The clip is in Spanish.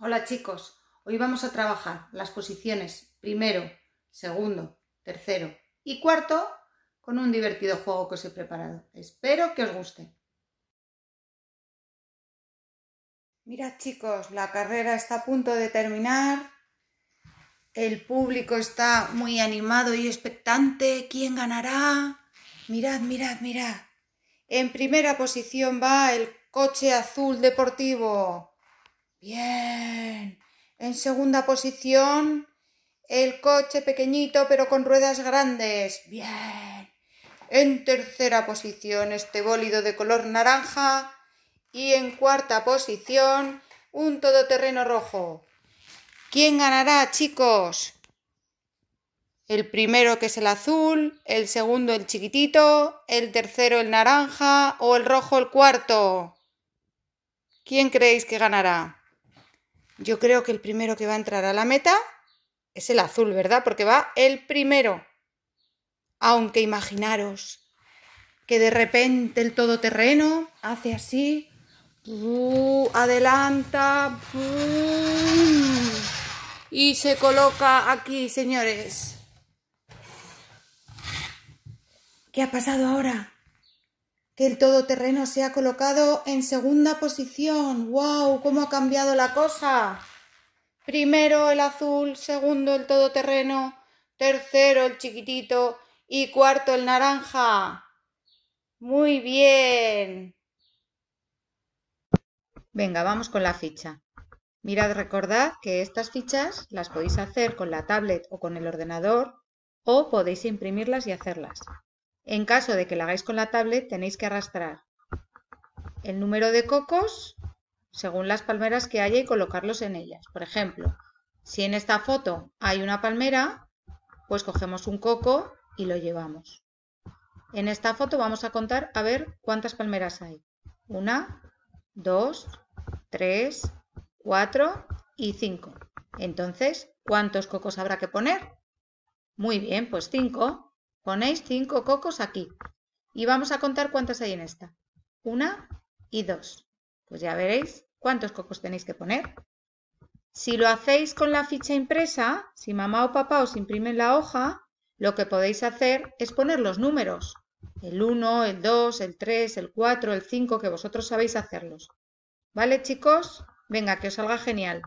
Hola chicos, hoy vamos a trabajar las posiciones primero, segundo, tercero y cuarto con un divertido juego que os he preparado. Espero que os guste. Mirad chicos, la carrera está a punto de terminar. El público está muy animado y expectante. ¿Quién ganará? Mirad, mirad, mirad. En primera posición va el coche azul deportivo. Bien. En segunda posición, el coche pequeñito pero con ruedas grandes. Bien. En tercera posición, este bólido de color naranja. Y en cuarta posición, un todoterreno rojo. ¿Quién ganará, chicos? El primero que es el azul, el segundo el chiquitito, el tercero el naranja o el rojo el cuarto. ¿Quién creéis que ganará? Yo creo que el primero que va a entrar a la meta es el azul, ¿verdad? Porque va el primero. Aunque imaginaros que de repente el todoterreno hace así, adelanta y se coloca aquí, señores. ¿Qué ha pasado ahora? que el todoterreno se ha colocado en segunda posición. ¡Wow! ¿Cómo ha cambiado la cosa? Primero el azul, segundo el todoterreno, tercero el chiquitito y cuarto el naranja. Muy bien. Venga, vamos con la ficha. Mirad, recordad que estas fichas las podéis hacer con la tablet o con el ordenador o podéis imprimirlas y hacerlas. En caso de que la hagáis con la tablet, tenéis que arrastrar el número de cocos según las palmeras que haya y colocarlos en ellas. Por ejemplo, si en esta foto hay una palmera, pues cogemos un coco y lo llevamos. En esta foto vamos a contar a ver cuántas palmeras hay. Una, dos, tres, cuatro y cinco. Entonces, ¿cuántos cocos habrá que poner? Muy bien, pues cinco. Ponéis cinco cocos aquí. Y vamos a contar cuántos hay en esta. Una y dos. Pues ya veréis cuántos cocos tenéis que poner. Si lo hacéis con la ficha impresa, si mamá o papá os imprimen la hoja, lo que podéis hacer es poner los números. El 1, el 2, el 3, el 4, el 5, que vosotros sabéis hacerlos. ¿Vale, chicos? Venga, que os salga genial.